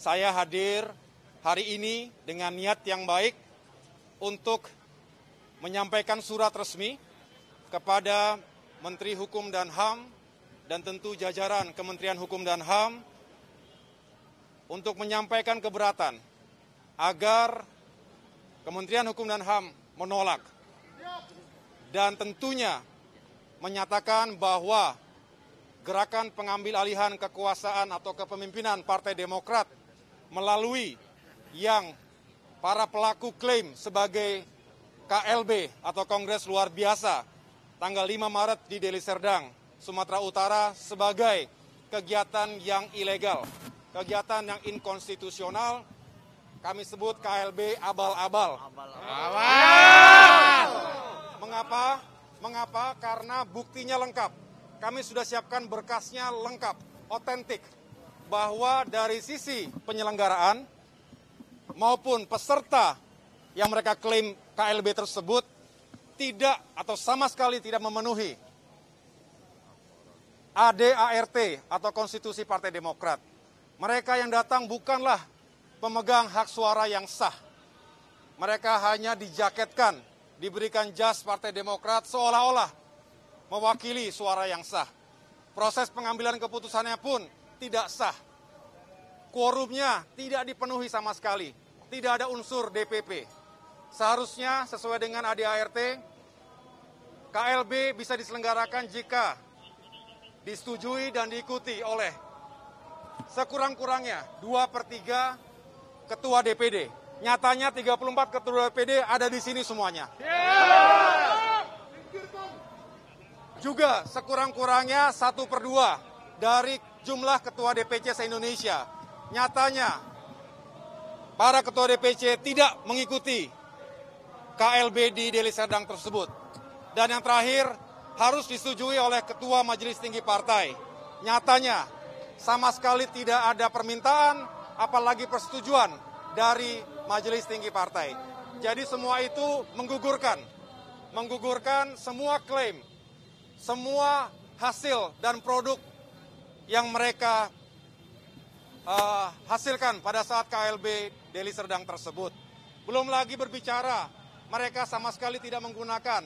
Saya hadir hari ini dengan niat yang baik untuk menyampaikan surat resmi kepada Menteri Hukum dan HAM dan tentu jajaran Kementerian Hukum dan HAM untuk menyampaikan keberatan agar Kementerian Hukum dan HAM menolak dan tentunya menyatakan bahwa gerakan pengambil alihan kekuasaan atau kepemimpinan Partai Demokrat melalui yang para pelaku klaim sebagai KLB atau Kongres Luar Biasa tanggal 5 Maret di Deli Serdang, Sumatera Utara sebagai kegiatan yang ilegal, kegiatan yang inkonstitusional, kami sebut KLB abal-abal. Mengapa? Mengapa? Karena buktinya lengkap. Kami sudah siapkan berkasnya lengkap, otentik bahwa dari sisi penyelenggaraan maupun peserta yang mereka klaim KLB tersebut tidak atau sama sekali tidak memenuhi ADART atau konstitusi Partai Demokrat. Mereka yang datang bukanlah pemegang hak suara yang sah. Mereka hanya dijaketkan, diberikan jas Partai Demokrat seolah-olah mewakili suara yang sah. Proses pengambilan keputusannya pun tidak sah. Quorumnya tidak dipenuhi sama sekali. Tidak ada unsur DPP. Seharusnya sesuai dengan ADART, KLB bisa diselenggarakan jika disetujui dan diikuti oleh sekurang-kurangnya 2 per 3 ketua DPD. Nyatanya 34 ketua DPD ada di sini semuanya. Juga sekurang-kurangnya 1 per 2 dari jumlah ketua DPC se-Indonesia. Nyatanya, para ketua DPC tidak mengikuti KLB di Deli Serdang tersebut. Dan yang terakhir, harus disetujui oleh Ketua Majelis Tinggi Partai. Nyatanya, sama sekali tidak ada permintaan, apalagi persetujuan dari Majelis Tinggi Partai. Jadi semua itu menggugurkan, menggugurkan semua klaim, semua hasil dan produk yang mereka uh, hasilkan pada saat KLB Deli Serdang tersebut. Belum lagi berbicara, mereka sama sekali tidak menggunakan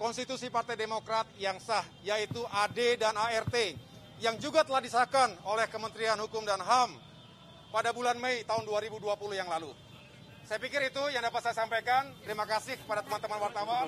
konstitusi Partai Demokrat yang sah, yaitu AD dan ART, yang juga telah disahkan oleh Kementerian Hukum dan HAM pada bulan Mei tahun 2020 yang lalu. Saya pikir itu yang dapat saya sampaikan. Terima kasih kepada teman-teman wartawan.